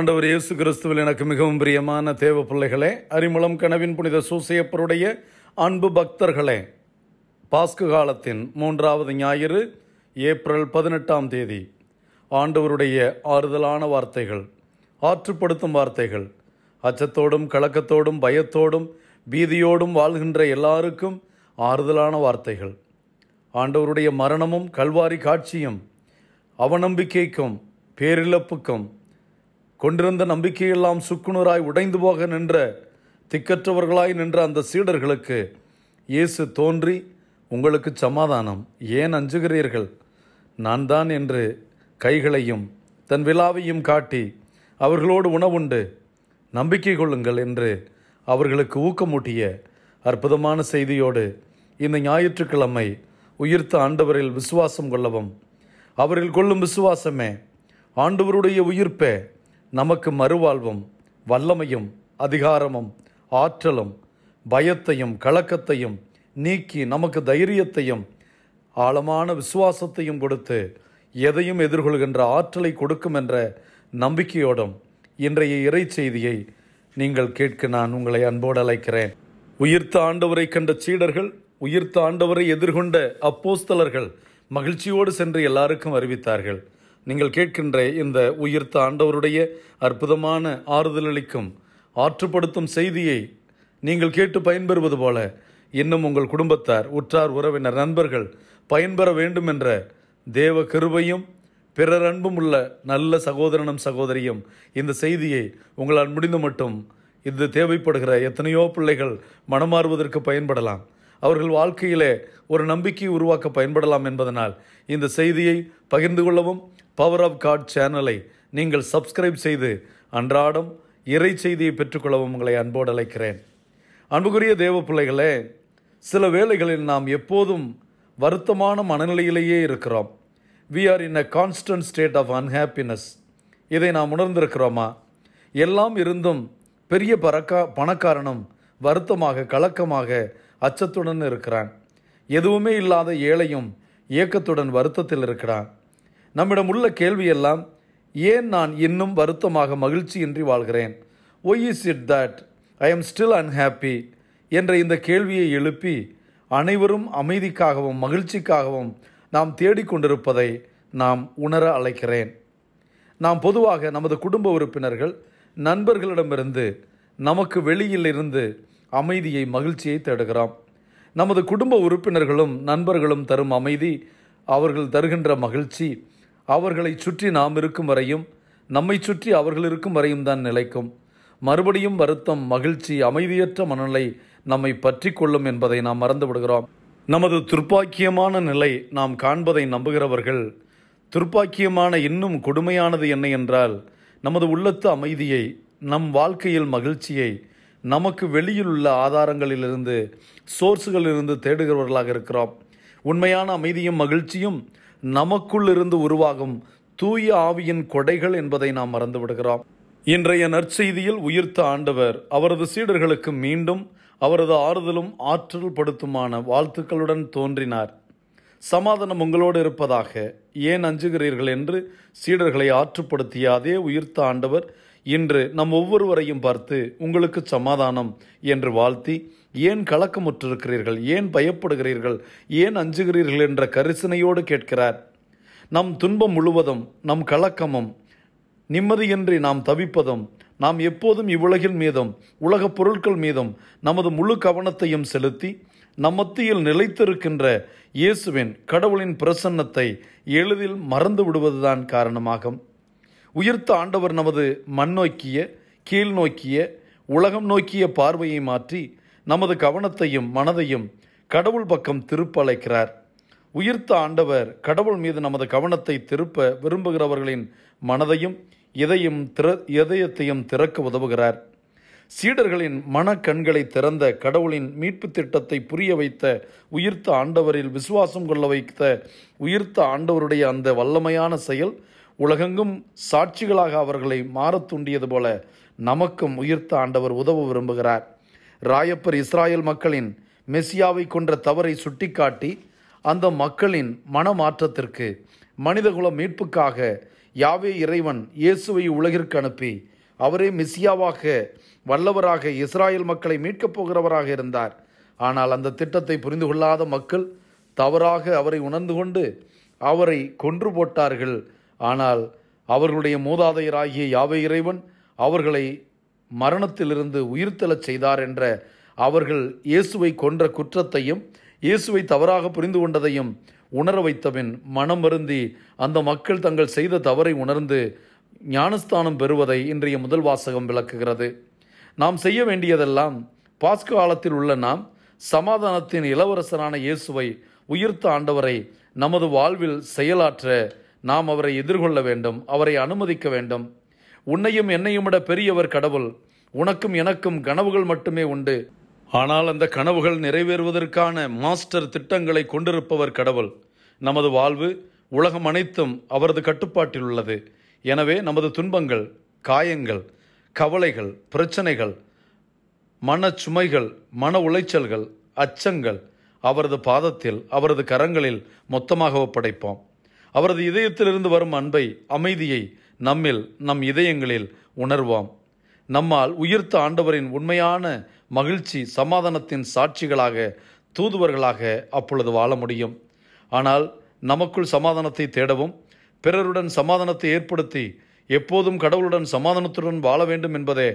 ஆண்டவர் இயேசு கிறிஸ்துவில் எனக்கு மிகவும் பிரியமான தேவ பிள்ளைகளே அறிமுளம் கனவின் புனித சூசையப்பருடைய அன்பு பக்தர்களே பாஸ்கு காலத்தின் மூன்றாவது ஞாயிறு ஏப்ரல் பதினெட்டாம் தேதி ஆண்டவருடைய ஆறுதலான வார்த்தைகள் ஆற்றுப்படுத்தும் வார்த்தைகள் அச்சத்தோடும் கலக்கத்தோடும் பயத்தோடும் பீதியோடும் வாழ்கின்ற எல்லாருக்கும் ஆறுதலான வார்த்தைகள் ஆண்டவருடைய மரணமும் கல்வாரி காட்சியும் அவநம்பிக்கைக்கும் பேரிழப்புக்கும் கொண்டிருந்த நம்பிக்கையெல்லாம் சுக்குநூறாய் உடைந்து போக நின்ற திக்கற்றவர்களாய் நின்ற அந்த சீடர்களுக்கு இயேசு தோன்றி உங்களுக்கு சமாதானம் ஏன் அஞ்சுகிறீர்கள் நான் தான் என்று கைகளையும் தன் விழாவையும் காட்டி அவர்களோடு உணவுண்டு நம்பிக்கை கொள்ளுங்கள் என்று அவர்களுக்கு ஊக்கமூட்டிய அற்புதமான செய்தியோடு இந்த ஞாயிற்றுக்கிழமை உயிர்த்த ஆண்டவரில் விசுவாசம் கொள்ளவும் அவரில் கொள்ளும் விசுவாசமே ஆண்டவருடைய உயிர்ப்பே நமக்கு மறுவாழ்வும் வல்லமையும் அதிகாரமும் ஆற்றலும் பயத்தையும் கலக்கத்தையும் நீக்கி நமக்கு தைரியத்தையும் ஆழமான விசுவாசத்தையும் கொடுத்து எதையும் எதிர்கொள்கின்ற ஆற்றலை கொடுக்கும் என்ற நம்பிக்கையோடும் இன்றைய இறை செய்தியை நீங்கள் கேட்க நான் உங்களை அன்போடு அழைக்கிறேன் உயிர்த்த ஆண்டவரை கண்ட சீடர்கள் உயிர்த்த ஆண்டவரை எதிர்கொண்ட அப்போஸ்தலர்கள் மகிழ்ச்சியோடு சென்று எல்லாருக்கும் அறிவித்தார்கள் நீங்கள் கேட்கின்ற இந்த உயிர்த்த ஆண்டவருடைய அற்புதமான ஆறுதலளிக்கும் ஆற்றுப்படுத்தும் செய்தியை நீங்கள் கேட்டு பயன்பெறுவது போல இன்னும் உங்கள் குடும்பத்தார் உற்றார் உறவினர் நண்பர்கள் பயன்பெற வேண்டும் என்ற தேவ கிருபையும் பிறர் அன்பும் உள்ள நல்ல சகோதரனும் சகோதரியும் இந்த செய்தியை உங்களால் முடிந்து மட்டும் இது தேவைப்படுகிற எத்தனையோ பிள்ளைகள் மனமாறுவதற்கு பயன்படலாம் அவர்கள் வாழ்க்கையிலே ஒரு நம்பிக்கையை உருவாக்க பயன்படலாம் என்பதனால் இந்த செய்தியை பகிர்ந்து கொள்ளவும் பவர் ஆஃப் காட் சேனலை நீங்கள் சப்ஸ்கிரைப் செய்து அன்றாடம் இறை செய்தியை பெற்றுக்கொள்ளவும் உங்களை அன்போடு அழைக்கிறேன் அன்புக்குரிய தேவ பிள்ளைகளே சில வேளைகளில் நாம் எப்போதும் வருத்தமான மனநிலையிலேயே இருக்கிறோம் we are in a constant state of unhappiness இதை நாம் உணர்ந்திருக்கிறோமா எல்லாம் இருந்தும் பெரிய பறக்கா பணக்காரனும் வருத்தமாக கலக்கமாக அச்சத்துடன் இருக்கிறான் எதுவுமே இல்லாத ஏழையும் ஏக்கத்துடன் வருத்தத்தில் இருக்கிறான் நம்மிடம் உள்ள கேள்வியெல்லாம் ஏன் நான் இன்னும் வருத்தமாக மகிழ்ச்சியின்றி வாழ்கிறேன் why is it that I am still unhappy என்ற இந்த கேள்வியை எழுப்பி அனைவரும் அமைதிக்காகவும் மகிழ்ச்சிக்காகவும் நாம் தேடிக்கொண்டிருப்பதை நாம் உணர அழைக்கிறேன் நாம் பொதுவாக நமது குடும்ப உறுப்பினர்கள் நண்பர்களிடமிருந்து நமக்கு வெளியிலிருந்து அமைதியை மகிழ்ச்சியை தேடுகிறோம் நமது குடும்ப உறுப்பினர்களும் நண்பர்களும் தரும் அமைதி அவர்கள் தருகின்ற மகிழ்ச்சி அவர்களை சுற்றி நாம் இருக்கும் வரையும் நம்மை சுற்றி அவர்கள் இருக்கும் வரையும் தான் நிலைக்கும் மறுபடியும் வருத்தம் மகிழ்ச்சி அமைதியற்ற மனநிலை நம்மை பற்றி கொள்ளும் என்பதை நாம் மறந்து விடுகிறோம் நமது துர்ப்பாக்கியமான நிலை நாம் காண்பதை நம்புகிறவர்கள் துர்ப்பாக்கியமான இன்னும் கொடுமையானது என்ன என்றால் நமது உள்ளத்து அமைதியை நம் வாழ்க்கையில் மகிழ்ச்சியை நமக்கு வெளியில் உள்ள ஆதாரங்களிலிருந்து சோர்ஸுகளிலிருந்து தேடுகிறவர்களாக இருக்கிறோம் உண்மையான அமைதியும் மகிழ்ச்சியும் நமக்குள்ளிருந்து உருவாகும் தூய ஆவியின் கொடைகள் என்பதை நாம் மறந்துவிடுகிறோம் இன்றைய நற்செய்தியில் உயிர்த்த ஆண்டவர் அவரது சீடர்களுக்கு மீண்டும் அவரது ஆறுதலும் ஆற்றல் படுத்துமான வாழ்த்துக்களுடன் தோன்றினார் சமாதானம் உங்களோடு இருப்பதாக ஏன் அஞ்சுகிறீர்கள் என்று சீடர்களை ஆற்றுப்படுத்திய அதே உயிர்த்த ஆண்டவர் இன்று நம் ஒவ்வொருவரையும் பார்த்து உங்களுக்கு சமாதானம் என்று வாழ்த்தி ஏன் கலக்கமுற்றிருக்கிறீர்கள் ஏன் பயப்படுகிறீர்கள் ஏன் அஞ்சுகிறீர்கள் என்ற கரிசனையோடு கேட்கிறார் நம் துன்பம் முழுவதும் நம் கலக்கமும் நிம்மதியின்றி நாம் தவிப்பதும் நாம் எப்போதும் இவ்வுலகின் மீதும் உலகப் பொருட்கள் மீதும் நமது முழு கவனத்தையும் செலுத்தி நம் மத்தியில் நிலைத்திருக்கின்ற இயேசுவின் கடவுளின் பிரசன்னத்தை எளிதில் மறந்து விடுவதுதான் காரணமாகும் உயிர்த்த ஆண்டவர் நமது மண் நோக்கிய கீழ் நோக்கிய உலகம் நோக்கிய பார்வையை மாற்றி நமது கவனத்தையும் மனதையும் கடவுள் பக்கம் திருப்ப அழைக்கிறார் உயிர்த்த ஆண்டவர் கடவுள் மீது நமது கவனத்தை திருப்ப விரும்புகிறவர்களின் மனதையும் இதயம் திற இதயத்தையும் திறக்க உதவுகிறார் சீடர்களின் மனக்கண்களை திறந்த கடவுளின் மீட்பு திட்டத்தை புரிய வைத்த உயிர்த்த ஆண்டவரில் விசுவாசம் கொள்ள வைத்த உயிர்த்த ஆண்டவருடைய அந்த வல்லமையான செயல் உலகெங்கும் சாட்சிகளாக அவர்களை மாறத் தூண்டியது போல நமக்கும் உயிர்த்த ஆண்டவர் உதவ விரும்புகிறார் ராயப்பர் இஸ்ராயல் மக்களின் மெஸ்ஸியாவை கொன்ற தவறை சுட்டிக்காட்டி அந்த மக்களின் மனமாற்றத்திற்கு மனிதகுல மீட்புக்காக யாவே இறைவன் இயேசுவை உலகிற்கு அனுப்பி அவரே மெஸ்ஸியாவாக வல்லவராக இஸ்ராயல் மக்களை மீட்கப் போகிறவராக இருந்தார் ஆனால் அந்த திட்டத்தை புரிந்து கொள்ளாத மக்கள் தவறாக அவரை உணர்ந்து கொண்டு அவரை கொன்று போட்டார்கள் ஆனால் அவர்களுடைய மூதாதையராகிய யாவை இறைவன் அவர்களை மரணத்திலிருந்து உயிர்த்தெழச் செய்தார் என்ற அவர்கள் இயேசுவை கொன்ற குற்றத்தையும் இயேசுவை தவறாக புரிந்து கொண்டதையும் உணர வைத்தபின் மனம் வருந்தி அந்த மக்கள் தங்கள் செய்த தவறை உணர்ந்து ஞானஸ்தானம் பெறுவதை இன்றைய முதல் வாசகம் விளக்குகிறது நாம் செய்ய வேண்டியதெல்லாம் பாஸ்கு காலத்தில் உள்ள நாம் சமாதானத்தின் இளவரசரான இயேசுவை உயிர்த்த ஆண்டவரை நமது வாழ்வில் செயலாற்ற நாம் அவரை எதிர்கொள்ள வேண்டும் அவரை அனுமதிக்க வேண்டும் உன்னையும் என்னையும் விட பெரியவர் கடவுள் உனக்கும் எனக்கும் கனவுகள் மட்டுமே உண்டு ஆனால் அந்த கனவுகள் நிறைவேறுவதற்கான மாஸ்டர் திட்டங்களை கொண்டிருப்பவர் கடவுள் நமது வாழ்வு உலகம் அனைத்தும் அவரது கட்டுப்பாட்டில் உள்ளது எனவே நமது துன்பங்கள் காயங்கள் கவலைகள் பிரச்சனைகள் மன சுமைகள் மன உளைச்சல்கள் அச்சங்கள் அவரது பாதத்தில் அவரது கரங்களில் மொத்தமாக ஒப்படைப்போம் அவரது இதயத்திலிருந்து வரும் அன்பை அமைதியை நம்மில் நம் இதயங்களில் உணர்வாம் நம்மால் உயிர்த்த ஆண்டவரின் உண்மையான மகிழ்ச்சி சமாதானத்தின் சாட்சிகளாக தூதுவர்களாக அப்பொழுது வாழ முடியும் ஆனால் நமக்குள் சமாதானத்தை தேடவும் பிறருடன் சமாதானத்தை ஏற்படுத்தி எப்போதும் கடவுளுடன் சமாதானத்துடன் வாழ வேண்டும் என்பதே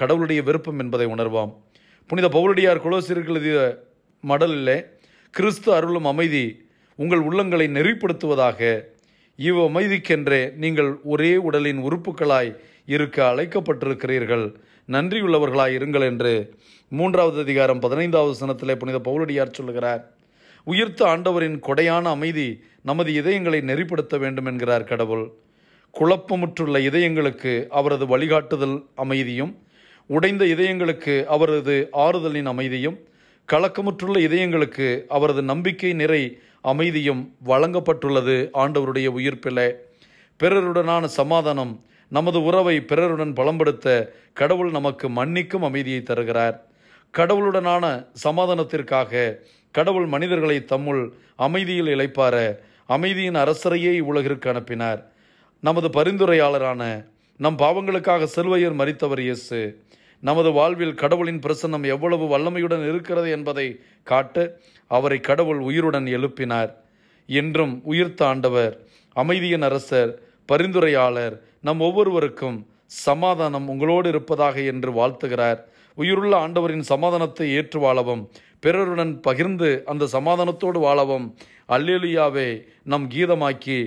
கடவுளுடைய விருப்பம் என்பதை உணர்வாம் புனித பௌரடியார் குலோசியர்கள் மடலிலே கிறிஸ்து அருளும் அமைதி உங்கள் உள்ளங்களை நெறிப்படுத்துவதாக அமைதிக்கென்றே நீங்கள் ஒரே உடலின் உறுப்புகளாய் இருக்க அழைக்கப்பட்டிருக்கிறீர்கள் நன்றியுள்ளவர்களாய் இருங்கள் என்று மூன்றாவது அதிகாரம் பதினைந்தாவது சனத்திலே புனித பௌலடியார் சொல்லுகிறார் உயிர்த்த ஆண்டவரின் கொடையான அமைதி நமது இதயங்களை நெறிப்படுத்த வேண்டும் என்கிறார் கடவுள் குழப்பமுற்றுள்ள இதயங்களுக்கு அவரது வழிகாட்டுதல் அமைதியும் உடைந்த இதயங்களுக்கு அவரது ஆறுதலின் அமைதியும் கலக்கமுற்றுள்ள இதயங்களுக்கு அவரது நம்பிக்கை நிறை அமைதியும் வழங்கப்பட்டுள்ளது ஆண்டவருடைய உயிர்ப்பில் பிறருடனான சமாதானம் நமது உறவை பிறருடன் பலம்படுத்த கடவுள் நமக்கு மன்னிக்கும் அமைதியை தருகிறார் கடவுளுடனான சமாதானத்திற்காக கடவுள் மனிதர்களை தம்முள் அமைதியில் இழைப்பார அமைதியின் அரசரையே இவ்வுலகிற்கு அனுப்பினார் நமது பரிந்துரையாளரான நம் பாவங்களுக்காக செல்வையர் மறித்தவர் இயேசு நமது வாழ்வில் கடவுளின் பிரசன்னம் எவ்வளவு வல்லமையுடன் இருக்கிறது என்பதை காட்ட அவரை கடவுள் உயிருடன் எழுப்பினார் என்றும் உயிர்த்த ஆண்டவர் அமைதியின் அரசர் பரிந்துரையாளர் நம் ஒவ்வொருவருக்கும் சமாதானம் உங்களோடு இருப்பதாக என்று வாழ்த்துகிறார் உயிருள்ள ஆண்டவரின் சமாதானத்தை ஏற்று வாழவும் பிறருடன் பகிர்ந்து அந்த சமாதானத்தோடு வாழவும் அல்லேலியாவே நம் கீதமாக்கி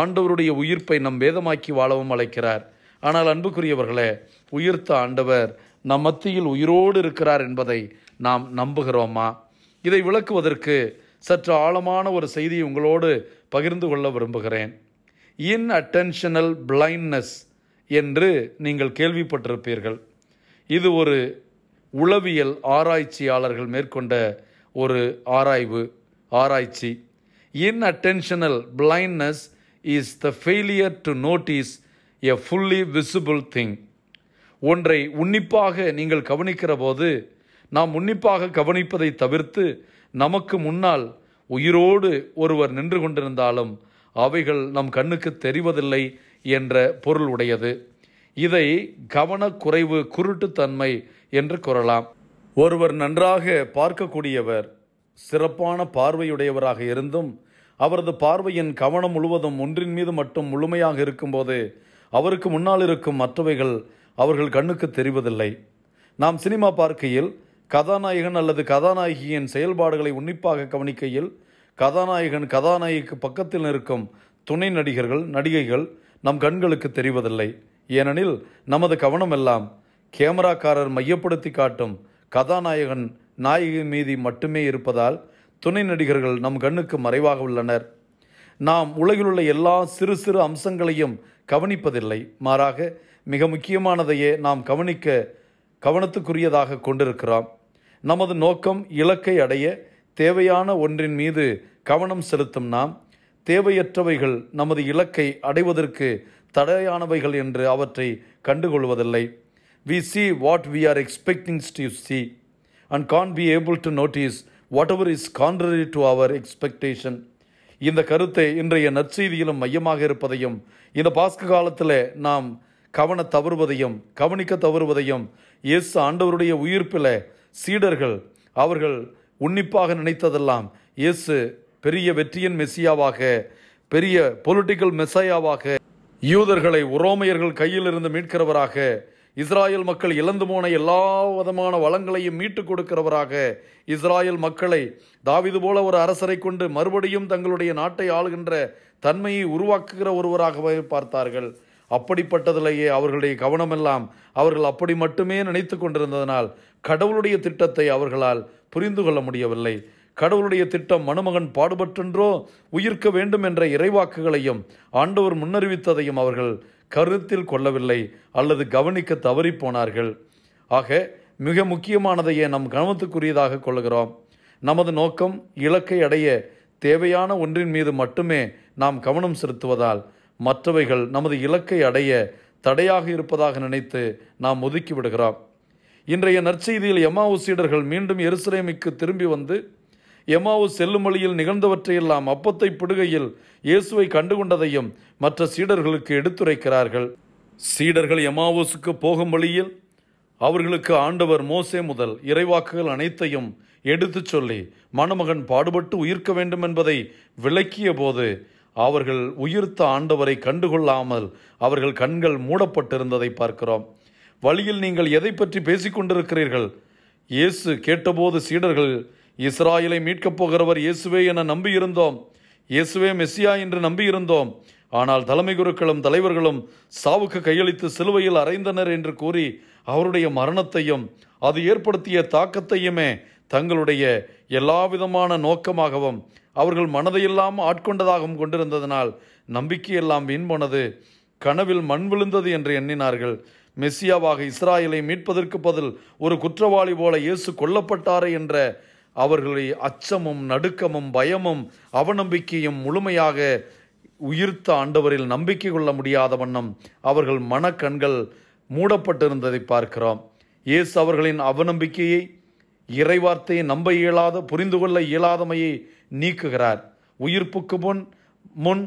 ஆண்டவருடைய உயிர்ப்பை நம் வேதமாக்கி வாழவும் அழைக்கிறார் ஆனால் அன்புக்குரியவர்களே உயிர்த்த ஆண்டவர் நம் மத்தியில் உயிரோடு இருக்கிறார் என்பதை நாம் நம்புகிறோமா இதை விளக்குவதற்கு சற்று ஆழமான ஒரு செய்தியை உங்களோடு பகிர்ந்து கொள்ள விரும்புகிறேன் இன் அட்டென்ஷனல் பிளைண்ட்னஸ் என்று நீங்கள் கேள்விப்பட்டிருப்பீர்கள் இது ஒரு உளவியல் ஆராய்ச்சியாளர்கள் மேற்கொண்ட ஒரு ஆராய்வு ஆராய்ச்சி inattentional blindness is the failure to notice a fully visible thing ஒன்றை உன்னிப்பாக நீங்கள் கவனிக்கிற போது நாம் உன்னிப்பாக கவனிப்பதை தவிர்த்து நமக்கு முன்னால் உயிரோடு ஒருவர் நின்று கொண்டிருந்தாலும் அவைகள் நம் கண்ணுக்கு தெரிவதில்லை என்ற பொருள் உடையது இதை கவனக்குறைவு குருட்டுத்தன்மை என்று கூறலாம் ஒருவர் நன்றாக பார்க்கக்கூடியவர் சிறப்பான பார்வையுடையவராக இருந்தும் அவரது பார்வையின் கவனம் முழுவதும் ஒன்றின் மீது மட்டும் முழுமையாக இருக்கும்போது அவருக்கு முன்னால் இருக்கும் மற்றவைகள் அவர்கள் கண்ணுக்கு தெரிவதில்லை நாம் சினிமா பார்க்கையில் கதாநாயகன் அல்லது கதாநாயகியின் செயல்பாடுகளை உன்னிப்பாக கவனிக்கையில் கதாநாயகன் கதாநாயகிக்கு பக்கத்தில் நிற்கும் துணை நடிகர்கள் நடிகைகள் நம் கண்களுக்கு தெரிவதில்லை ஏனெனில் நமது கவனமெல்லாம் கேமராக்காரர் மையப்படுத்தி காட்டும் கதாநாயகன் நாயகி மீதி மட்டுமே இருப்பதால் துணை நடிகர்கள் நம் கண்ணுக்கு மறைவாக உள்ளனர் நாம் உலகிலுள்ள எல்லா சிறு சிறு அம்சங்களையும் கவனிப்பதில்லை மாறாக மிக முக்கியமானதையே நாம் கவனிக்க கவனத்துக்குரியதாக கொண்டிருக்கிறோம் நமது நோக்கம் இலக்கை அடைய தேவையான ஒன்றின் மீது கவனம் செலுத்தும் நாம் தேவையற்றவைகள் நமது இலக்கை அடைவதற்கு தடையானவைகள் என்று அவற்றை கண்டுகொள்வதில்லை we see what we are expecting to see and can't be able to notice what is contrary to our expectation இந்த கருத்தை இன்றைய நற்செய்தியிலும் மையமாக இருப்பதையும் இந்த பாஸ்க காலத்தில் நாம் கவன தவறுவதையும் கவனிக்க தவறுவதையும் இயேசு ஆண்டவருடைய உயிர்ப்பில் சீடர்கள் அவர்கள் உன்னிப்பாக நினைத்ததெல்லாம் இயேசு பெரிய வெற்றியின் மெஸ்ஸியாவாக பெரிய பொலிட்டிக்கல் மெசையாவாக யூதர்களை உரோமையர்கள் கையிலிருந்து மீட்கிறவராக இஸ்ராயல் மக்கள் இழந்து போன எல்லா விதமான வளங்களையும் மீட்டுக் கொடுக்கிறவராக இஸ்ராயல் மக்களை தாவிது போல ஒரு அரசரை கொண்டு மறுபடியும் தங்களுடைய நாட்டை ஆளுகின்ற தன்மையை உருவாக்குகிற ஒருவராகவே பார்த்தார்கள் அப்படிப்பட்டதிலேயே அவர்களுடைய கவனமெல்லாம் அவர்கள் அப்படி மட்டுமே நினைத்து கொண்டிருந்ததனால் கடவுளுடைய திட்டத்தை அவர்களால் புரிந்து கொள்ள முடியவில்லை கடவுளுடைய திட்டம் மணமகன் பாடுபட்டென்றோ உயிர்க்க வேண்டும் என்ற இறைவாக்குகளையும் ஆண்டவர் முன்னறிவித்ததையும் அவர்கள் கருத்தில் கொள்ளவில்லை அல்லது கவனிக்க தவறிப்போனார்கள் ஆக மிக முக்கியமானதையே நம் கவனத்துக்குரியதாக கொள்கிறோம் நமது நோக்கம் இலக்கை அடைய தேவையான ஒன்றின் மீது மட்டுமே நாம் கவனம் செலுத்துவதால் மற்றவைகள் நமது இலக்கை அடைய தடையாக இருப்பதாக நினைத்து நாம் ஒதுக்கி விடுகிறோம் இன்றைய நற்செய்தியில் எமாவு சீடர்கள் மீண்டும் எருசலேமிக்கு திரும்பி வந்து எமாவு செல்லும் வழியில் நிகழ்ந்தவற்றையெல்லாம் அப்பத்தை பிடுகையில் இயேசுவை கண்டுகொண்டதையும் மற்ற சீடர்களுக்கு எடுத்துரைக்கிறார்கள் சீடர்கள் எமாவோசுக்கு போகும் வழியில் அவர்களுக்கு ஆண்டவர் மோசே முதல் இறைவாக்குகள் அனைத்தையும் எடுத்துச் சொல்லி மணமகன் பாடுபட்டு உயிர்க்க வேண்டும் என்பதை விளக்கிய போது அவர்கள் உயிர்த்த ஆண்டவரை கண்டுகொள்ளாமல் அவர்கள் கண்கள் மூடப்பட்டிருந்ததை பார்க்கிறோம் வழியில் நீங்கள் எதை பற்றி பேசிக்கொண்டிருக்கிறீர்கள் இயேசு கேட்டபோது சீடர்கள் இஸ்ராயலை மீட்கப் போகிறவர் இயேசுவே என நம்பியிருந்தோம் இயேசுவே மெஸ்ஸியா என்று நம்பியிருந்தோம் ஆனால் தலைமை குருக்களும் தலைவர்களும் சாவுக்கு கையளித்து சிலுவையில் அறைந்தனர் என்று கூறி அவருடைய மரணத்தையும் அது ஏற்படுத்திய தாக்கத்தையுமே தங்களுடைய எல்லாவிதமான நோக்கமாகவும் அவர்கள் மனதையெல்லாம் ஆட்கொண்டதாகவும் கொண்டிருந்ததனால் நம்பிக்கையெல்லாம் வீண் போனது கனவில் மண் விழுந்தது என்று எண்ணினார்கள் மெஸ்ஸியாவாக இஸ்ராயலை மீட்பதற்கு பதில் ஒரு குற்றவாளி போல இயேசு கொல்லப்பட்டாரே என்ற அவர்களை அச்சமும் நடுக்கமும் பயமும் அவநம்பிக்கையும் முழுமையாக உயிர்த்த ஆண்டவரில் நம்பிக்கை கொள்ள முடியாத வண்ணம் அவர்கள் மனக்கண்கள் மூடப்பட்டிருந்ததை பார்க்கிறோம் இயேசு அவர்களின் அவநம்பிக்கையை இறைவார்த்தையை நம்ப இயலாத புரிந்து கொள்ள இயலாதமையை நீக்குகிறார் உயிர்ப்புக்கு முன் முன்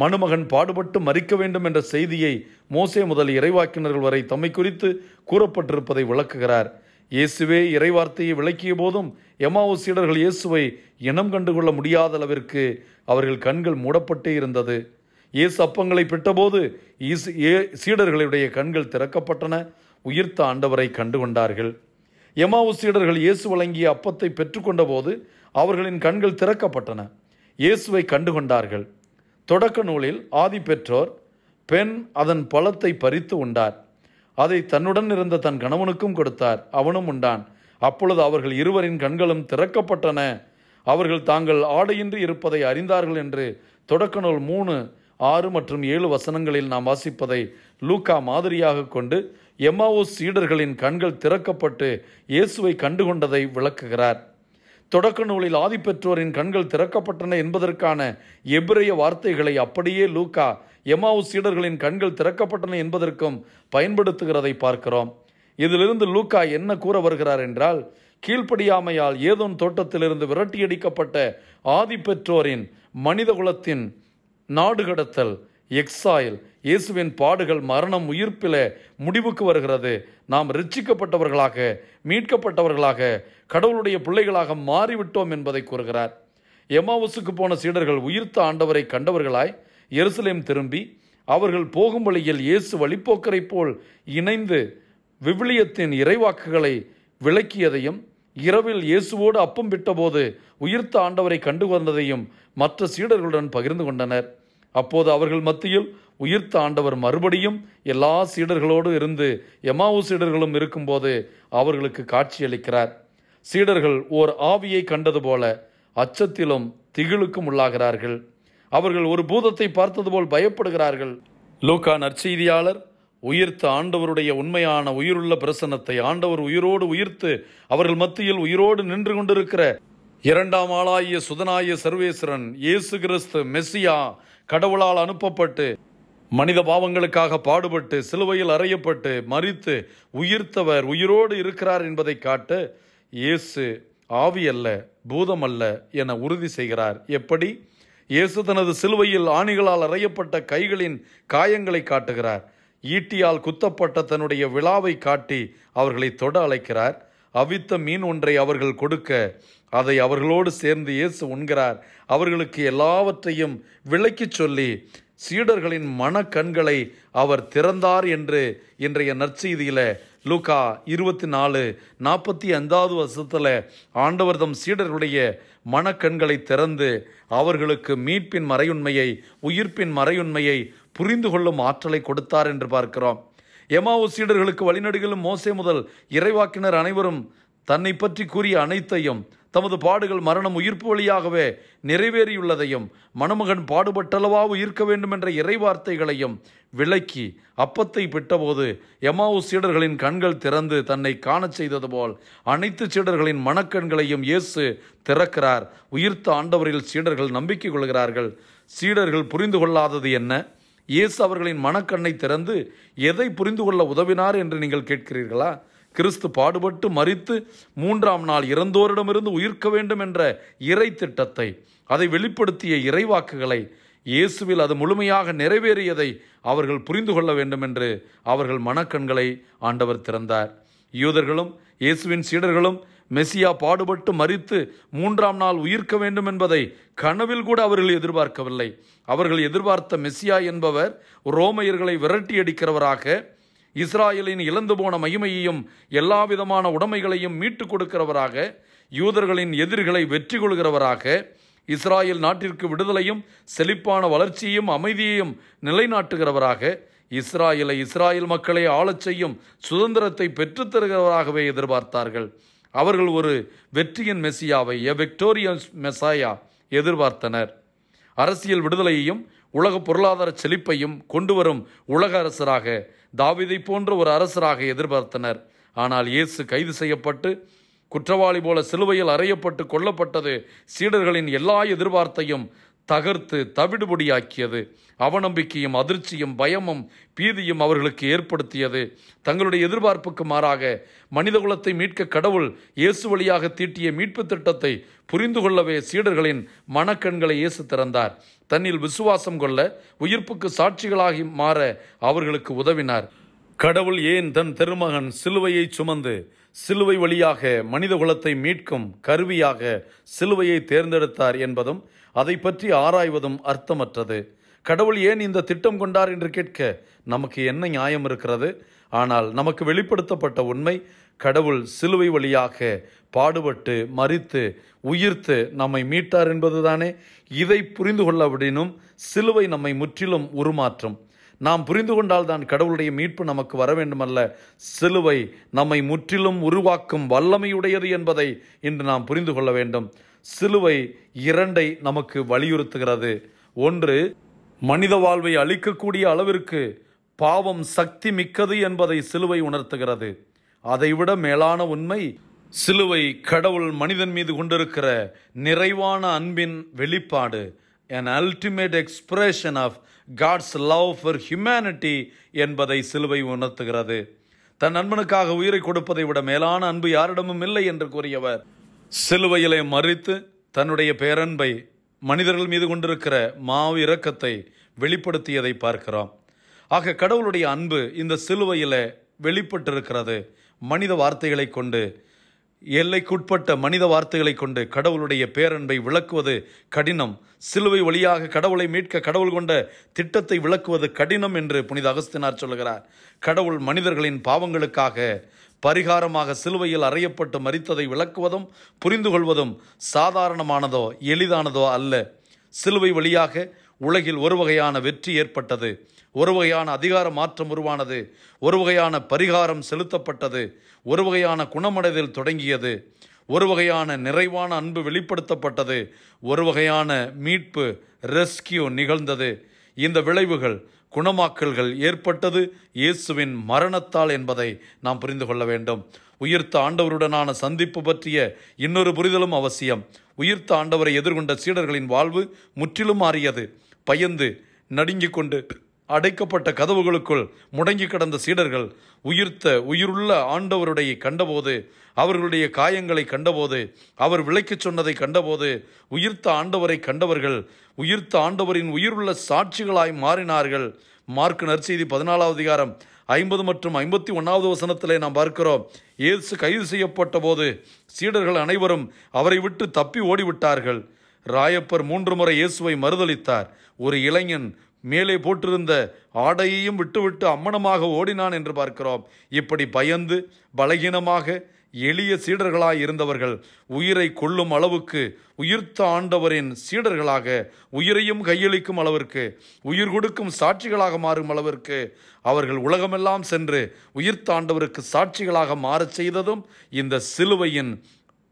மனுமகன் பாடுபட்டு மறிக்க வேண்டும் என்ற செய்தியை மோசே முதல் இறைவாக்கினர்கள் வரை தம்மை குறித்து கூறப்பட்டிருப்பதை விளக்குகிறார் இயேசுவே இறைவார்த்தையை விளக்கிய போதும் சீடர்கள் இயேசுவை இனம் கண்டுகொள்ள முடியாத அளவிற்கு அவர்கள் கண்கள் மூடப்பட்டே இருந்தது இயேசு அப்பங்களை பெற்றபோது ஈசு ஏ சீடர்களுடைய கண்கள் திறக்கப்பட்டன உயிர்த்த ஆண்டவரை கண்டுகொண்டார்கள் சீடர்கள் இயேசு வழங்கிய அப்பத்தை பெற்றுக்கொண்ட போது அவர்களின் கண்கள் திறக்கப்பட்டன இயேசுவை கண்டுகொண்டார்கள் தொடக்க நூலில் ஆதி பெற்றோர் பெண் அதன் பழத்தை பறித்து உண்டார் அதை தன்னுடன் இருந்த தன் கணவனுக்கும் கொடுத்தார் அவனும் உண்டான் அப்பொழுது அவர்கள் இருவரின் கண்களும் திறக்கப்பட்டன அவர்கள் தாங்கள் ஆடையின்றி இருப்பதை அறிந்தார்கள் என்று தொடக்க நூல் மூணு ஆறு மற்றும் ஏழு வசனங்களில் நாம் வாசிப்பதை லூக்கா மாதிரியாக கொண்டு எம்மாவோ சீடர்களின் கண்கள் திறக்கப்பட்டு இயேசுவை கண்டுகொண்டதை விளக்குகிறார் தொடக்க நூலில் ஆதிப்பெற்றோரின் கண்கள் திறக்கப்பட்டன என்பதற்கான எபிரைய வார்த்தைகளை அப்படியே லூக்கா எமாவு சீடர்களின் கண்கள் திறக்கப்பட்டன என்பதற்கும் பயன்படுத்துகிறதை பார்க்கிறோம் இதிலிருந்து லூக்கா என்ன கூற வருகிறார் என்றால் கீழ்ப்படியாமையால் ஏதோன் தோட்டத்திலிருந்து விரட்டியடிக்கப்பட்ட ஆதிப்பெற்றோரின் மனிதகுலத்தின் நாடு கடத்தல் எக்ஸாயில் இயேசுவின் பாடுகள் மரணம் உயிர்ப்பில முடிவுக்கு வருகிறது நாம் ரட்சிக்கப்பட்டவர்களாக மீட்கப்பட்டவர்களாக கடவுளுடைய பிள்ளைகளாக மாறிவிட்டோம் என்பதை கூறுகிறார் எமாவுசுக்கு போன சீடர்கள் உயிர்த்த ஆண்டவரை கண்டவர்களாய் எருசலேம் திரும்பி அவர்கள் போகும் வழியில் இயேசு வழிப்போக்கரை போல் இணைந்து விவிலியத்தின் இறைவாக்குகளை விளக்கியதையும் இரவில் இயேசுவோடு அப்பம் விட்டபோது உயிர்த்த ஆண்டவரை கண்டு வந்ததையும் மற்ற சீடர்களுடன் பகிர்ந்து கொண்டனர் அப்போது அவர்கள் மத்தியில் உயிர்த்த ஆண்டவர் மறுபடியும் எல்லா சீடர்களோடு இருந்து எமாவு சீடர்களும் இருக்கும்போது அவர்களுக்கு காட்சியளிக்கிறார் சீடர்கள் ஓர் ஆவியை கண்டது போல அச்சத்திலும் திகிலுக்கும் உள்ளாகிறார்கள் அவர்கள் ஒரு பூதத்தை பார்த்தது போல் பயப்படுகிறார்கள் லூகா நற்செய்தியாளர் உயிர்த்த ஆண்டவருடைய உண்மையான உயிருள்ள பிரசன்னத்தை ஆண்டவர் உயிரோடு உயிர்த்து அவர்கள் மத்தியில் உயிரோடு நின்று கொண்டிருக்கிற இரண்டாம் ஆளாய சுதனாய சர்வேஸ்வரன் இயேசு கிறிஸ்து மெஸ்ஸியா கடவுளால் அனுப்பப்பட்டு மனித பாவங்களுக்காக பாடுபட்டு சிலுவையில் அறையப்பட்டு மறித்து உயிர்த்தவர் உயிரோடு இருக்கிறார் என்பதை காட்ட இயேசு ஆவி அல்ல பூதம் அல்ல என உறுதி செய்கிறார் எப்படி இயேசு தனது சிலுவையில் ஆணிகளால் அறையப்பட்ட கைகளின் காயங்களை காட்டுகிறார் ஈட்டியால் குத்தப்பட்ட தன்னுடைய விழாவை காட்டி அவர்களை தொட அழைக்கிறார் அவித்த மீன் ஒன்றை அவர்கள் கொடுக்க அதை அவர்களோடு சேர்ந்து இயேசு உண்கிறார் அவர்களுக்கு எல்லாவற்றையும் விளக்கி சொல்லி சீடர்களின் மனக்கண்களை அவர் திறந்தார் என்று இன்றைய நற்செய்தியில லூகா இருபத்தி நாலு நாற்பத்தி ஐந்தாவது வருஷத்தில் ஆண்டவர் தம் சீடர்களுடைய மனக்கண்களை திறந்து அவர்களுக்கு மீட்பின் மறையுண்மையை உயிர்ப்பின் மறையுண்மையை புரிந்து கொள்ளும் ஆற்றலை கொடுத்தார் என்று பார்க்கிறோம் எமாவு சீடர்களுக்கு வழிநடுகளும் மோசே முதல் இறைவாக்கினர் அனைவரும் தன்னை பற்றி கூறிய அனைத்தையும் தமது பாடுகள் மரணம் உயிர்ப்பு வழியாகவே நிறைவேறியுள்ளதையும் மணமகன் பாடுபட்டளவா உயிர்க்க வேண்டும் என்ற இறைவார்த்தைகளையும் விளக்கி அப்பத்தை பெற்றபோது எமாவு சீடர்களின் கண்கள் திறந்து தன்னை காணச் செய்தது போல் அனைத்து சீடர்களின் மனக்கண்களையும் இயேசு திறக்கிறார் உயிர்த்த ஆண்டவரில் சீடர்கள் நம்பிக்கை கொள்கிறார்கள் சீடர்கள் புரிந்து கொள்ளாதது என்ன இயேசு அவர்களின் மனக்கண்ணை திறந்து எதை புரிந்து கொள்ள உதவினார் என்று நீங்கள் கேட்கிறீர்களா கிறிஸ்து பாடுபட்டு மறித்து மூன்றாம் நாள் இறந்தோரிடமிருந்து உயிர்க்க வேண்டும் என்ற இறை திட்டத்தை அதை வெளிப்படுத்திய இறைவாக்குகளை இயேசுவில் அது முழுமையாக நிறைவேறியதை அவர்கள் புரிந்து கொள்ள வேண்டும் என்று அவர்கள் மனக்கண்களை ஆண்டவர் திறந்தார் யூதர்களும் இயேசுவின் சீடர்களும் மெசியா பாடுபட்டு மறித்து மூன்றாம் நாள் உயிர்க்க வேண்டும் என்பதை கனவில் கூட அவர்கள் எதிர்பார்க்கவில்லை அவர்கள் எதிர்பார்த்த மெசியா என்பவர் ரோமையர்களை விரட்டி அடிக்கிறவராக இஸ்ராயலின் இழந்து போன மகிமையையும் எல்லாவிதமான உடைமைகளையும் மீட்டுக் கொடுக்கிறவராக யூதர்களின் எதிரிகளை வெற்றி கொள்கிறவராக இஸ்ராயல் நாட்டிற்கு விடுதலையும் செழிப்பான வளர்ச்சியையும் அமைதியையும் நிலைநாட்டுகிறவராக இஸ்ராயலை இஸ்ராயல் மக்களை ஆளச் செய்யும் சுதந்திரத்தை பெற்றுத்தருகிறவராகவே எதிர்பார்த்தார்கள் அவர்கள் ஒரு வெற்றியின் மெஸ்ஸியாவை எ விக்டோரியன் மெசாயா எதிர்பார்த்தனர் அரசியல் விடுதலையையும் உலக பொருளாதார செழிப்பையும் கொண்டு வரும் உலக அரசராக தாவிதை போன்ற ஒரு அரசராக எதிர்பார்த்தனர் ஆனால் இயேசு கைது செய்யப்பட்டு குற்றவாளி போல சிலுவையில் அறையப்பட்டு கொல்லப்பட்டது சீடர்களின் எல்லா எதிர்பார்த்தையும் தகர்த்து தவிடுபொடியாக்கியது அவநம்பிக்கையும் அதிர்ச்சியும் பயமும் பீதியும் அவர்களுக்கு ஏற்படுத்தியது தங்களுடைய எதிர்பார்ப்புக்கு மாறாக மனிதகுலத்தை மீட்க கடவுள் இயேசு வழியாக தீட்டிய மீட்பு திட்டத்தை புரிந்து கொள்ளவே சீடர்களின் மனக்கண்களை இயேசு திறந்தார் தன்னில் விசுவாசம் கொள்ள உயிர்ப்புக்கு சாட்சிகளாகி மாற அவர்களுக்கு உதவினார் கடவுள் ஏன் தன் திருமகன் சிலுவையை சுமந்து சிலுவை வழியாக மனித குலத்தை மீட்கும் கருவியாக சிலுவையை தேர்ந்தெடுத்தார் என்பதும் அதை பற்றி ஆராய்வதும் அர்த்தமற்றது கடவுள் ஏன் இந்த திட்டம் கொண்டார் என்று கேட்க நமக்கு என்ன நியாயம் இருக்கிறது ஆனால் நமக்கு வெளிப்படுத்தப்பட்ட உண்மை கடவுள் சிலுவை வழியாக பாடுபட்டு மறித்து உயிர்த்து நம்மை மீட்டார் என்பதுதானே இதை புரிந்து கொள்ள சிலுவை நம்மை முற்றிலும் உருமாற்றும் நாம் புரிந்து கொண்டால்தான் கடவுளுடைய மீட்பு நமக்கு வர வேண்டுமல்ல சிலுவை நம்மை முற்றிலும் உருவாக்கும் வல்லமையுடையது என்பதை இன்று நாம் புரிந்து கொள்ள வேண்டும் சிலுவை இரண்டை நமக்கு வலியுறுத்துகிறது ஒன்று மனித வாழ்வை அழிக்கக்கூடிய அளவிற்கு பாவம் சக்தி மிக்கது என்பதை சிலுவை உணர்த்துகிறது அதைவிட மேலான உண்மை சிலுவை கடவுள் மனிதன் மீது கொண்டிருக்கிற நிறைவான அன்பின் வெளிப்பாடு an ultimate expression of God's love for humanity என்பதை சிலுவை உணர்த்துகிறது தன் நண்பனுக்காக உயிரை கொடுப்பதை விட மேலான அன்பு யாரிடமும் இல்லை என்று கூறியவர் சிலுவையிலே மறித்து தன்னுடைய பேரன்பை மனிதர்கள் மீது கொண்டிருக்கிற மாவு இரக்கத்தை வெளிப்படுத்தியதை பார்க்கிறோம் ஆக கடவுளுடைய அன்பு இந்த சிலுவையில் வெளிப்பட்டிருக்கிறது மனித வார்த்தைகளை கொண்டு எல்லைக்குட்பட்ட மனித வார்த்தைகளை கொண்டு கடவுளுடைய பேரன்பை விளக்குவது கடினம் சிலுவை வழியாக கடவுளை மீட்க கடவுள் கொண்ட திட்டத்தை விளக்குவது கடினம் என்று புனித அகஸ்தினார் சொல்கிறார் கடவுள் மனிதர்களின் பாவங்களுக்காக பரிகாரமாக சிலுவையில் அறையப்பட்டு மறித்ததை விளக்குவதும் புரிந்து கொள்வதும் சாதாரணமானதோ எளிதானதோ அல்ல சிலுவை வழியாக உலகில் ஒரு வகையான வெற்றி ஏற்பட்டது ஒரு வகையான அதிகார மாற்றம் உருவானது ஒரு வகையான பரிகாரம் செலுத்தப்பட்டது ஒரு வகையான குணமடைதல் தொடங்கியது ஒரு வகையான நிறைவான அன்பு வெளிப்படுத்தப்பட்டது ஒரு வகையான மீட்பு ரெஸ்கியூ நிகழ்ந்தது இந்த விளைவுகள் குணமாக்கல்கள் ஏற்பட்டது இயேசுவின் மரணத்தால் என்பதை நாம் புரிந்து கொள்ள வேண்டும் உயிர்த்த ஆண்டவருடனான சந்திப்பு பற்றிய இன்னொரு புரிதலும் அவசியம் உயிர்த்த ஆண்டவரை எதிர்கொண்ட சீடர்களின் வாழ்வு முற்றிலும் மாறியது பயந்து நடுங்கிக் கொண்டு அடைக்கப்பட்ட கதவுகளுக்குள் முடங்கி கிடந்த சீடர்கள் உயிர்த்த உயிருள்ள ஆண்டவருடைய கண்டபோது அவர்களுடைய காயங்களை கண்டபோது அவர் விளக்கிச் சொன்னதை கண்டபோது உயிர்த்த ஆண்டவரை கண்டவர்கள் உயிர்த்த ஆண்டவரின் உயிருள்ள சாட்சிகளாய் மாறினார்கள் மார்க் நற்செய்தி பதினாலாவது அதிகாரம் ஐம்பது மற்றும் ஐம்பத்தி ஒன்றாவது வசனத்திலே நாம் பார்க்கிறோம் இயேசு கைது செய்யப்பட்ட போது சீடர்கள் அனைவரும் அவரை விட்டு தப்பி ஓடிவிட்டார்கள் ராயப்பர் மூன்று முறை இயேசுவை மறுதளித்தார் ஒரு இளைஞன் மேலே போட்டிருந்த ஆடையையும் விட்டுவிட்டு அம்மனமாக ஓடினான் என்று பார்க்கிறோம் இப்படி பயந்து பலகீனமாக எளிய சீடர்களாய் இருந்தவர்கள் உயிரை கொள்ளும் அளவுக்கு உயிர்த்த ஆண்டவரின் சீடர்களாக உயிரையும் கையளிக்கும் அளவிற்கு உயிர் கொடுக்கும் சாட்சிகளாக மாறும் அளவிற்கு அவர்கள் உலகமெல்லாம் சென்று உயிர்த்த ஆண்டவருக்கு சாட்சிகளாக மாறச் செய்ததும் இந்த சிலுவையின்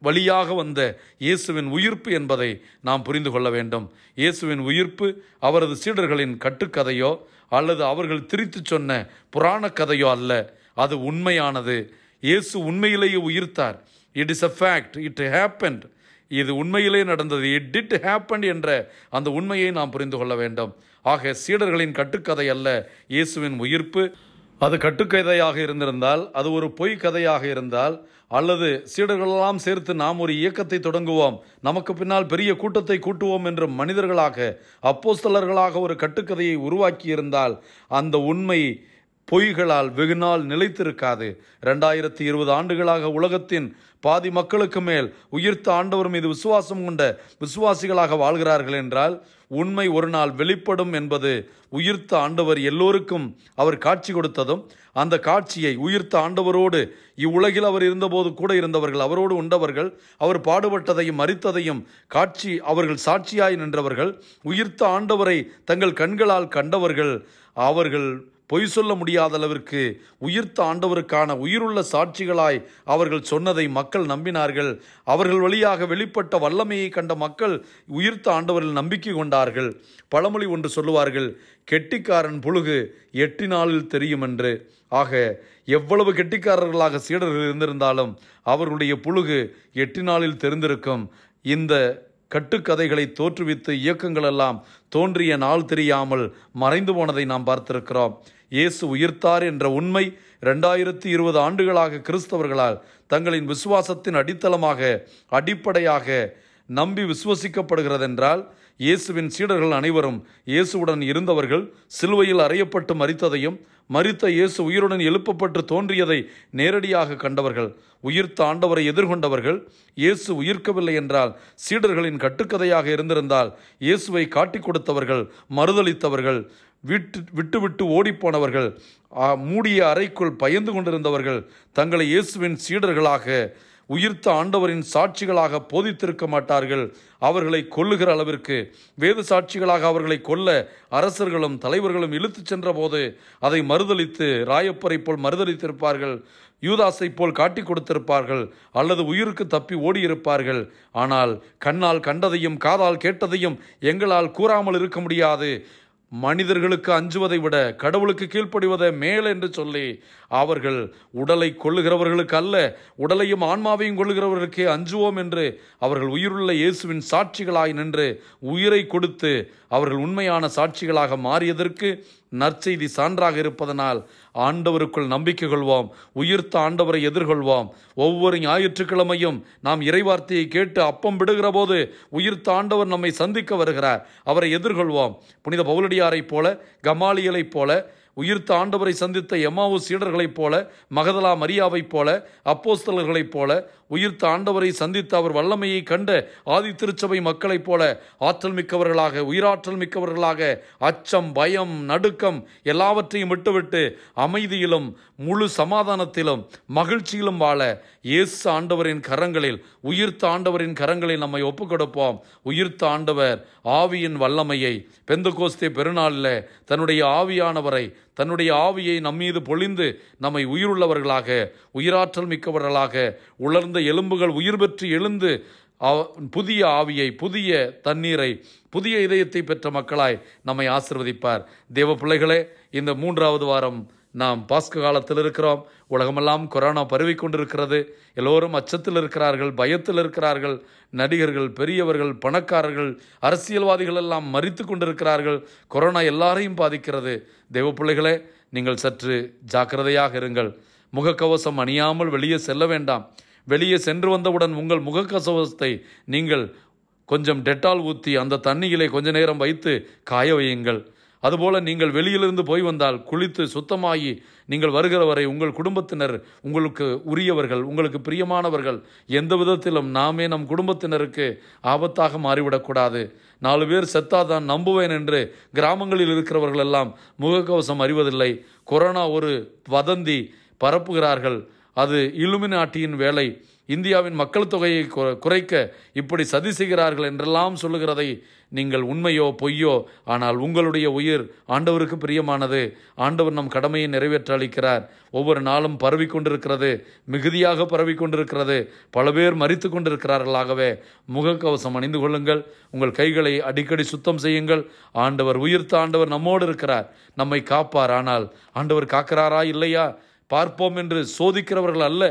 வழியாக வந்த இயேசுவின் உயிர்ப்பு என்பதை நாம் புரிந்து கொள்ள வேண்டும் இயேசுவின் உயிர்ப்பு அவரது சீடர்களின் கட்டுக்கதையோ அல்லது அவர்கள் திரித்து சொன்ன புராண கதையோ அல்ல அது உண்மையானது இயேசு உண்மையிலேயே உயிர்த்தார் it is a fact it happened இது உண்மையிலே நடந்தது இட் டிட் ஹேப்பன் என்ற அந்த உண்மையை நாம் புரிந்து கொள்ள வேண்டும் ஆக சீடர்களின் கட்டுக்கதை அல்ல இயேசுவின் உயிர்ப்பு அது கட்டுக்கதையாக இருந்திருந்தால் அது ஒரு பொய் கதையாக இருந்தால் அல்லது சீடர்களெல்லாம் சேர்த்து நாம் ஒரு இயக்கத்தை தொடங்குவோம் நமக்கு பின்னால் பெரிய கூட்டத்தை கூட்டுவோம் என்று மனிதர்களாக அப்போஸ்தலர்களாக ஒரு கட்டுக்கதையை உருவாக்கியிருந்தால் அந்த உண்மை பொய்களால் வெகுநாள் நிலைத்திருக்காது ரெண்டாயிரத்தி இருபது ஆண்டுகளாக உலகத்தின் பாதி மக்களுக்கு மேல் உயிர்த்த ஆண்டவர் மீது விசுவாசம் கொண்ட விசுவாசிகளாக வாழ்கிறார்கள் என்றால் உண்மை ஒரு நாள் வெளிப்படும் என்பது உயிர்த்த ஆண்டவர் எல்லோருக்கும் அவர் காட்சி கொடுத்ததும் அந்த காட்சியை உயிர்த்த ஆண்டவரோடு இவ்வுலகில் அவர் இருந்தபோது கூட இருந்தவர்கள் அவரோடு உண்டவர்கள் அவர் பாடுபட்டதையும் மறித்ததையும் காட்சி அவர்கள் சாட்சியாய் நின்றவர்கள் உயிர்த்த ஆண்டவரை தங்கள் கண்களால் கண்டவர்கள் அவர்கள் பொய் சொல்ல முடியாத அளவிற்கு உயிர்த்த ஆண்டவருக்கான உயிருள்ள சாட்சிகளாய் அவர்கள் சொன்னதை மக்கள் நம்பினார்கள் அவர்கள் வழியாக வெளிப்பட்ட வல்லமையை கண்ட மக்கள் உயிர்த்த ஆண்டவரில் நம்பிக்கை கொண்டார்கள் பழமொழி ஒன்று சொல்லுவார்கள் கெட்டிக்காரன் புழுகு எட்டு நாளில் தெரியும் என்று ஆக எவ்வளவு கெட்டிக்காரர்களாக சீடர்கள் இருந்திருந்தாலும் அவர்களுடைய புழுகு எட்டு நாளில் தெரிந்திருக்கும் இந்த கட்டுக்கதைகளை தோற்றுவித்து இயக்கங்களெல்லாம் தோன்றிய நாள் தெரியாமல் மறைந்து போனதை நாம் பார்த்திருக்கிறோம் இயேசு உயிர்த்தார் என்ற உண்மை இரண்டாயிரத்தி இருபது ஆண்டுகளாக கிறிஸ்தவர்களால் தங்களின் விசுவாசத்தின் அடித்தளமாக அடிப்படையாக நம்பி விசுவசிக்கப்படுகிறதென்றால் இயேசுவின் சீடர்கள் அனைவரும் இயேசுவுடன் இருந்தவர்கள் சிலுவையில் அறையப்பட்டு மறித்ததையும் மறித்த இயேசு உயிருடன் எழுப்பப்பட்டு தோன்றியதை நேரடியாக கண்டவர்கள் உயிர்த்த ஆண்டவரை எதிர்கொண்டவர்கள் இயேசு உயிர்க்கவில்லை என்றால் சீடர்களின் கட்டுக்கதையாக இருந்திருந்தால் இயேசுவை காட்டிக் கொடுத்தவர்கள் மறுதளித்தவர்கள் விட்டு விட்டுவிட்டு ஓடிப்போனவர்கள் மூடிய அறைக்குள் பயந்து கொண்டிருந்தவர்கள் தங்களை இயேசுவின் சீடர்களாக உயிர்த்த ஆண்டவரின் சாட்சிகளாக போதித்திருக்க மாட்டார்கள் அவர்களை கொல்லுகிற அளவிற்கு வேத சாட்சிகளாக அவர்களை கொல்ல அரசர்களும் தலைவர்களும் இழுத்துச் சென்றபோது அதை மறுதளித்து ராயப்பரை போல் மறுதளித்திருப்பார்கள் யூதாசை போல் காட்டி கொடுத்திருப்பார்கள் அல்லது உயிருக்கு தப்பி ஓடியிருப்பார்கள் ஆனால் கண்ணால் கண்டதையும் காதால் கேட்டதையும் எங்களால் கூறாமல் இருக்க முடியாது மனிதர்களுக்கு அஞ்சுவதை விட கடவுளுக்கு கீழ்ப்படிவதை மேல் என்று சொல்லி அவர்கள் உடலை கொள்ளுகிறவர்களுக்கு அல்ல உடலையும் ஆன்மாவையும் கொள்ளுகிறவர்களுக்கே அஞ்சுவோம் என்று அவர்கள் உயிருள்ள இயேசுவின் சாட்சிகளாய் நின்று உயிரை கொடுத்து அவர்கள் உண்மையான சாட்சிகளாக மாறியதற்கு நற்செய்தி சான்றாக இருப்பதனால் ஆண்டவருக்குள் நம்பிக்கை கொள்வோம் உயிர்த்த ஆண்டவரை எதிர்கொள்வோம் ஒவ்வொரு ஞாயிற்றுக்கிழமையும் நாம் இறைவார்த்தையை கேட்டு அப்பம் விடுகிற போது உயிர்த்த ஆண்டவர் நம்மை சந்திக்க வருகிறார் அவரை எதிர்கொள்வோம் புனித பவுலடியாரைப் போல கமாலியலைப் போல உயிர்த்த ஆண்டவரை சந்தித்த எம்மாவு சீடர்களைப் போல மகதலா மரியாவைப் போல அப்போஸ்தலர்களைப் போல உயிர்த்த ஆண்டவரை சந்தித்த அவர் வல்லமையை கண்ட ஆதி திருச்சபை மக்களைப் போல ஆற்றல் மிக்கவர்களாக உயிராற்றல் மிக்கவர்களாக அச்சம் பயம் நடுக்கம் எல்லாவற்றையும் விட்டுவிட்டு அமைதியிலும் முழு சமாதானத்திலும் மகிழ்ச்சியிலும் வாழ இயேசு ஆண்டவரின் கரங்களில் உயிர்த்த ஆண்டவரின் கரங்களில் நம்மை ஒப்புக் கொடுப்போம் உயிர்த்த ஆண்டவர் ஆவியின் வல்லமையை பெந்து கோஸ்தே பெருநாளில் தன்னுடைய ஆவியானவரை தன்னுடைய ஆவியை நம்மீது பொழிந்து நம்மை உயிருள்ளவர்களாக உயிராற்றல் மிக்கவர்களாக உலர்ந்த எலும்புகள் உயிர் பெற்று எழுந்து புதிய ஆவியை புதிய தண்ணீரை புதிய இதயத்தை பெற்ற மக்களாய் நம்மை ஆசிர்வதிப்பார் தேவ பிள்ளைகளே இந்த மூன்றாவது வாரம் நாம் பாஸ்க காலத்தில் இருக்கிறோம் உலகமெல்லாம் கொரோனா பரவி கொண்டிருக்கிறது எல்லோரும் அச்சத்தில் இருக்கிறார்கள் பயத்தில் இருக்கிறார்கள் நடிகர்கள் பெரியவர்கள் பணக்காரர்கள் அரசியல்வாதிகள் எல்லாம் மறித்து கொண்டிருக்கிறார்கள் கொரோனா எல்லாரையும் பாதிக்கிறது தெய்வ பிள்ளைகளே நீங்கள் சற்று ஜாக்கிரதையாக இருங்கள் முகக்கவசம் அணியாமல் வெளியே செல்ல வேண்டாம் வெளியே சென்று வந்தவுடன் உங்கள் முகக்கவசத்தை நீங்கள் கொஞ்சம் டெட்டால் ஊற்றி அந்த தண்ணியிலே கொஞ்ச நேரம் வைத்து காய வையுங்கள் அதுபோல நீங்கள் வெளியிலிருந்து போய் வந்தால் குளித்து சுத்தமாகி நீங்கள் வருகிற வரை உங்கள் குடும்பத்தினர் உங்களுக்கு உரியவர்கள் உங்களுக்கு பிரியமானவர்கள் எந்த விதத்திலும் நாமே நம் குடும்பத்தினருக்கு ஆபத்தாக மாறிவிடக்கூடாது நாலு பேர் செத்தாதான் நம்புவேன் என்று கிராமங்களில் இருக்கிறவர்கள் எல்லாம் முகக்கவசம் அறிவதில்லை கொரோனா ஒரு வதந்தி பரப்புகிறார்கள் அது இலுமினாட்டியின் வேலை இந்தியாவின் மக்கள் தொகையை குறைக்க இப்படி சதி செய்கிறார்கள் என்றெல்லாம் சொல்லுகிறதை நீங்கள் உண்மையோ பொய்யோ ஆனால் உங்களுடைய உயிர் ஆண்டவருக்கு பிரியமானது ஆண்டவர் நம் கடமையை நிறைவேற்ற அளிக்கிறார் ஒவ்வொரு நாளும் பரவி கொண்டிருக்கிறது மிகுதியாக பரவி கொண்டிருக்கிறது பல பேர் மறித்து கொண்டிருக்கிறார்களாகவே முகக்கவசம் அணிந்து கொள்ளுங்கள் உங்கள் கைகளை அடிக்கடி சுத்தம் செய்யுங்கள் ஆண்டவர் உயிர்த்த ஆண்டவர் நம்மோடு இருக்கிறார் நம்மை காப்பார் ஆனால் ஆண்டவர் காக்கிறாரா இல்லையா பார்ப்போம் என்று சோதிக்கிறவர்கள் அல்ல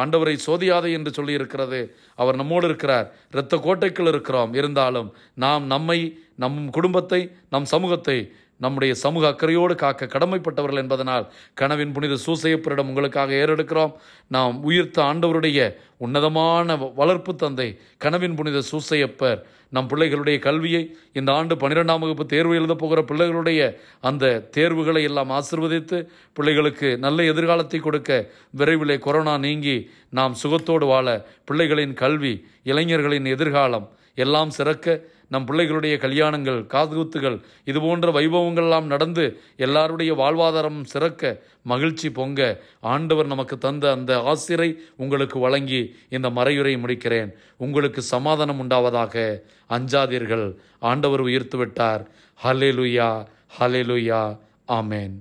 ஆண்டவரை சோதியாதே என்று சொல்லியிருக்கிறது அவர் நம்மோடு இருக்கிறார் இரத்த கோட்டைக்குள் இருக்கிறோம் இருந்தாலும் நாம் நம்மை நம் குடும்பத்தை நம் சமூகத்தை நம்முடைய சமூக அக்கறையோடு காக்க கடமைப்பட்டவர்கள் என்பதனால் கனவின் புனித சூசையப்பரிடம் உங்களுக்காக ஏறெடுக்கிறோம் நாம் உயிர்த்த ஆண்டவருடைய உன்னதமான வளர்ப்பு தந்தை கனவின் புனித சூசையப்பர் நம் பிள்ளைகளுடைய கல்வியை இந்த ஆண்டு பன்னிரெண்டாம் வகுப்பு தேர்வு எழுதப் போகிற பிள்ளைகளுடைய அந்த தேர்வுகளை எல்லாம் ஆசிர்வதித்து பிள்ளைகளுக்கு நல்ல எதிர்காலத்தை கொடுக்க விரைவிலே கொரோனா நீங்கி நாம் சுகத்தோடு வாழ பிள்ளைகளின் கல்வி இளைஞர்களின் எதிர்காலம் எல்லாம் சிறக்க நம் பிள்ளைகளுடைய கல்யாணங்கள் காதுகுத்துகள் இதுபோன்ற வைபவங்கள்லாம் நடந்து எல்லாருடைய வாழ்வாதாரம் சிறக்க மகிழ்ச்சி பொங்க ஆண்டவர் நமக்கு தந்த அந்த ஆசிரை உங்களுக்கு வழங்கி இந்த மறையுரை முடிக்கிறேன் உங்களுக்கு சமாதானம் உண்டாவதாக அஞ்சாதீர்கள் ஆண்டவர் உயிர்த்து விட்டார் ஹலே லுயா ஹலே லுயா ஆமேன்